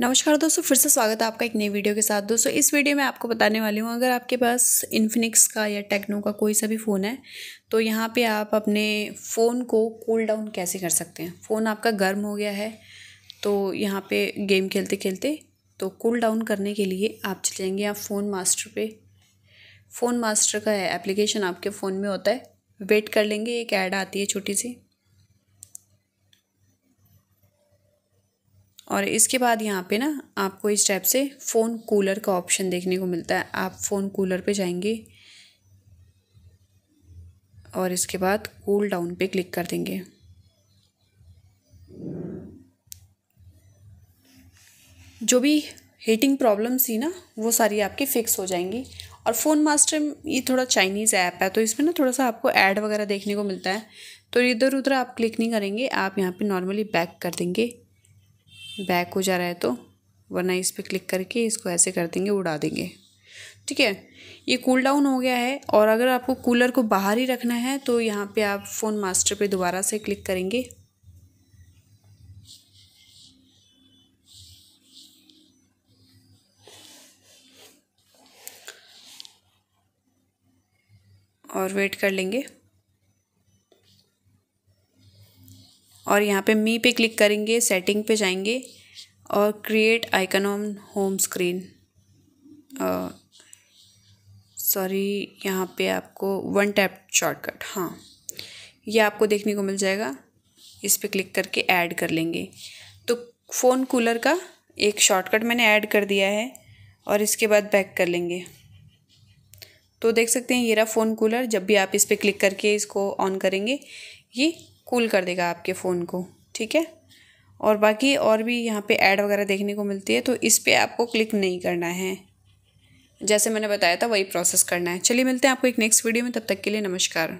नमस्कार दोस्तों फिर से स्वागत है आपका एक नई वीडियो के साथ दोस्तों इस वीडियो में आपको बताने वाली हूँ अगर आपके पास इन्फिनिक्स का या टेक्नो का कोई सा भी फ़ोन है तो यहाँ पे आप अपने फ़ोन को कूल डाउन कैसे कर सकते हैं फ़ोन आपका गर्म हो गया है तो यहाँ पे गेम खेलते खेलते तो कूल डाउन करने के लिए आप चले जाएंगे आप फ़ोन मास्टर पर फ़ोन मास्टर का एप्लीकेशन आपके फ़ोन में होता है वेट कर लेंगे एक ऐड आती है छोटी सी और इसके बाद यहाँ पे ना आपको इस टाइप से फ़ोन कूलर का ऑप्शन देखने को मिलता है आप फ़ोन कूलर पे जाएंगे और इसके बाद कूल डाउन पे क्लिक कर देंगे जो भी हीटिंग प्रॉब्लम्स थी ना वो सारी आपकी फ़िक्स हो जाएंगी और फ़ोन मास्टर ये थोड़ा चाइनीज़ ऐप है तो इसमें ना थोड़ा सा आपको ऐड वगैरह देखने को मिलता है तो इधर उधर आप क्लिक नहीं करेंगे आप यहाँ पे नॉर्मली बैक कर देंगे बैक हो जा रहा है तो वरना इस पर क्लिक करके इसको ऐसे कर देंगे उड़ा देंगे ठीक है ये कूल डाउन हो गया है और अगर आपको कूलर को बाहर ही रखना है तो यहाँ पे आप फ़ोन मास्टर पे दोबारा से क्लिक करेंगे और वेट कर लेंगे और यहाँ पे मी पे क्लिक करेंगे सेटिंग पे जाएंगे और create icon on home screen sorry यहाँ पे आपको वन टैप शॉर्टकट हाँ ये आपको देखने को मिल जाएगा इस पर क्लिक करके ऐड कर लेंगे तो फ़ोन कूलर का एक शॉर्टकट मैंने ऐड कर दिया है और इसके बाद बैक कर लेंगे तो देख सकते हैं ये रहा फ़ोन कूलर जब भी आप इस पर क्लिक करके इसको ऑन करेंगे ये कूल कर देगा आपके फ़ोन को ठीक है और बाकी और भी यहाँ पे ऐड वगैरह देखने को मिलती है तो इस पर आपको क्लिक नहीं करना है जैसे मैंने बताया था वही प्रोसेस करना है चलिए मिलते हैं आपको एक नेक्स्ट वीडियो में तब तक के लिए नमस्कार